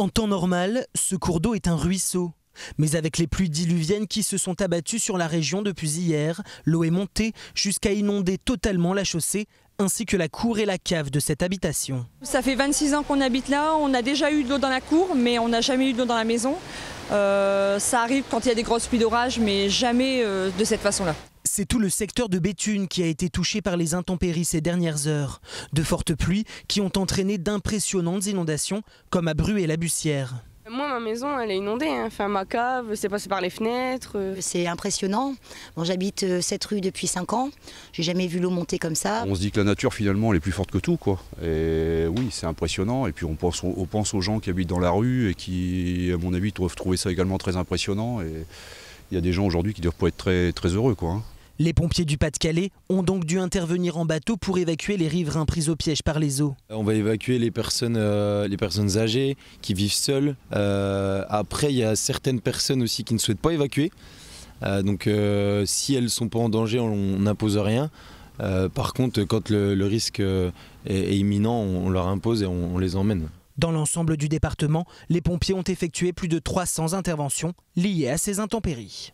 En temps normal, ce cours d'eau est un ruisseau. Mais avec les pluies diluviennes qui se sont abattues sur la région depuis hier, l'eau est montée jusqu'à inonder totalement la chaussée ainsi que la cour et la cave de cette habitation. Ça fait 26 ans qu'on habite là, on a déjà eu de l'eau dans la cour, mais on n'a jamais eu de l'eau dans la maison. Euh, ça arrive quand il y a des grosses pluies d'orage, mais jamais euh, de cette façon-là. C'est tout le secteur de Béthune qui a été touché par les intempéries ces dernières heures. De fortes pluies qui ont entraîné d'impressionnantes inondations, comme à Bru et la Bussière. Moi, ma maison, elle est inondée. Hein. Enfin, ma cave, c'est passé par les fenêtres. Euh. Euh, c'est impressionnant. Bon, J'habite euh, cette rue depuis 5 ans. J'ai jamais vu l'eau monter comme ça. On se dit que la nature, finalement, elle est plus forte que tout. Quoi. Et oui, c'est impressionnant. Et puis, on pense, on pense aux gens qui habitent dans la rue et qui, à mon avis, doivent trouver ça également très impressionnant. Et il y a des gens aujourd'hui qui doivent pas être très, très heureux. Quoi, hein. Les pompiers du Pas-de-Calais ont donc dû intervenir en bateau pour évacuer les riverains pris au piège par les eaux. On va évacuer les personnes, euh, les personnes âgées qui vivent seules. Euh, après, il y a certaines personnes aussi qui ne souhaitent pas évacuer. Euh, donc si elles ne sont pas en danger, on n'impose rien. par contre, quand le, risque est, imminent, on, leur impose et on les emmène. Dans l'ensemble du département, les pompiers ont effectué plus de 300 interventions liées à ces intempéries.